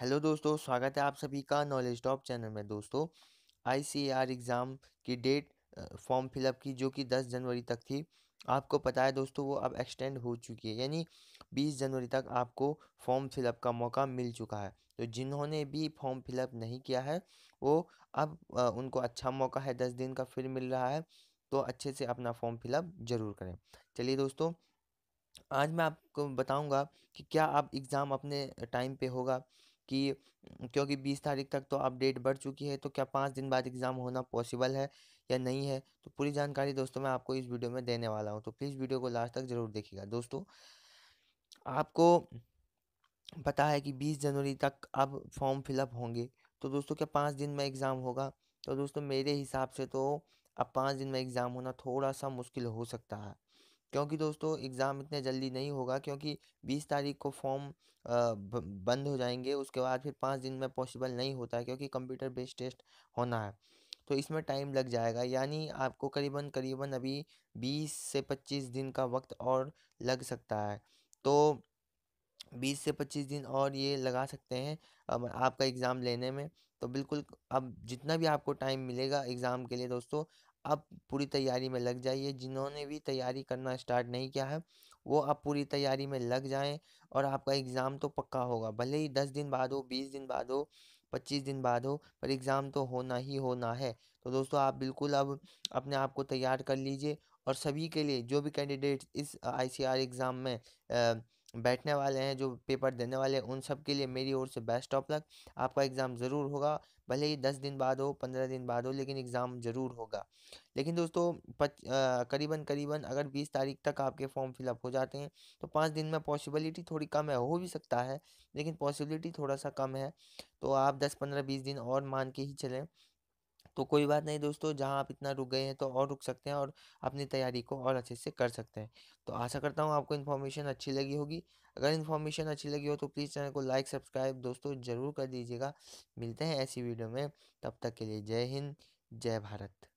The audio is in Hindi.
हेलो दोस्तों स्वागत है आप सभी का नॉलेज टॉप चैनल में दोस्तों आईसीएआर एग्ज़ाम की डेट फॉर्म फिलअप की जो कि 10 जनवरी तक थी आपको पता है दोस्तों वो अब एक्सटेंड हो चुकी है यानी 20 जनवरी तक आपको फॉर्म फिलअप का मौका मिल चुका है तो जिन्होंने भी फॉर्म फिलअप नहीं किया है वो अब उनको अच्छा मौका है दस दिन का फिर मिल रहा है तो अच्छे से अपना फॉर्म फिलअप ज़रूर करें चलिए दोस्तों आज मैं आपको बताऊंगा कि क्या आप एग्ज़ाम अपने टाइम पे होगा कि क्योंकि बीस तारीख तक तो अपडेट बढ़ चुकी है तो क्या पाँच दिन बाद एग्ज़ाम होना पॉसिबल है या नहीं है तो पूरी जानकारी दोस्तों मैं आपको इस वीडियो में देने वाला हूँ तो प्लीज़ वीडियो को लास्ट तक ज़रूर देखिएगा दोस्तों आपको पता है कि बीस जनवरी तक अब फॉर्म फिलअप होंगे तो दोस्तों क्या पाँच दिन में एग्ज़ाम होगा तो दोस्तों मेरे हिसाब से तो अब पाँच दिन में एग्ज़ाम होना थोड़ा सा मुश्किल हो सकता है क्योंकि दोस्तों एग्ज़ाम इतने जल्दी नहीं होगा क्योंकि बीस तारीख को फॉर्म बंद हो जाएंगे उसके बाद फिर पाँच दिन में पॉसिबल नहीं होता है क्योंकि कंप्यूटर बेस्ड टेस्ट होना है तो इसमें टाइम लग जाएगा यानी आपको करीबन करीबन अभी बीस से पच्चीस दिन का वक्त और लग सकता है तो बीस से पच्चीस दिन और ये लगा सकते हैं अब आपका एग्ज़ाम लेने में तो बिल्कुल अब जितना भी आपको टाइम मिलेगा एग्ज़ाम के लिए दोस्तों आप पूरी तैयारी में लग जाइए जिन्होंने भी तैयारी करना स्टार्ट नहीं किया है वो आप पूरी तैयारी में लग जाएं और आपका एग्ज़ाम तो पक्का होगा भले ही दस दिन बाद हो बीस दिन बाद हो पच्चीस दिन बाद हो पर एग्ज़ाम तो होना ही होना है तो दोस्तों आप बिल्कुल अब अपने आप को तैयार कर लीजिए और सभी के लिए जो भी कैंडिडेट्स इस आई एग्ज़ाम में आ, बैठने वाले हैं जो पेपर देने वाले हैं उन सब के लिए मेरी ओर से बेस्ट ऑफ लक आपका एग्ज़ाम ज़रूर होगा भले ही दस दिन बाद हो पंद्रह दिन बाद हो लेकिन एग्ज़ाम ज़रूर होगा लेकिन दोस्तों पच करीबन करीबन अगर बीस तारीख तक आपके फॉर्म फिलअप हो जाते हैं तो पाँच दिन में पॉसिबिलिटी थोड़ी कम है हो भी सकता है लेकिन पॉसिबिलिटी थोड़ा सा कम है तो आप दस पंद्रह बीस दिन और मान के ही चलें तो कोई बात नहीं दोस्तों जहाँ आप इतना रुक गए हैं तो और रुक सकते हैं और अपनी तैयारी को और अच्छे से कर सकते हैं तो आशा करता हूँ आपको इन्फॉर्मेशन अच्छी लगी होगी अगर इन्फॉर्मेशन अच्छी लगी हो तो प्लीज़ चैनल को लाइक सब्सक्राइब दोस्तों ज़रूर कर दीजिएगा मिलते हैं ऐसी वीडियो में तब तक के लिए जय हिंद जय भारत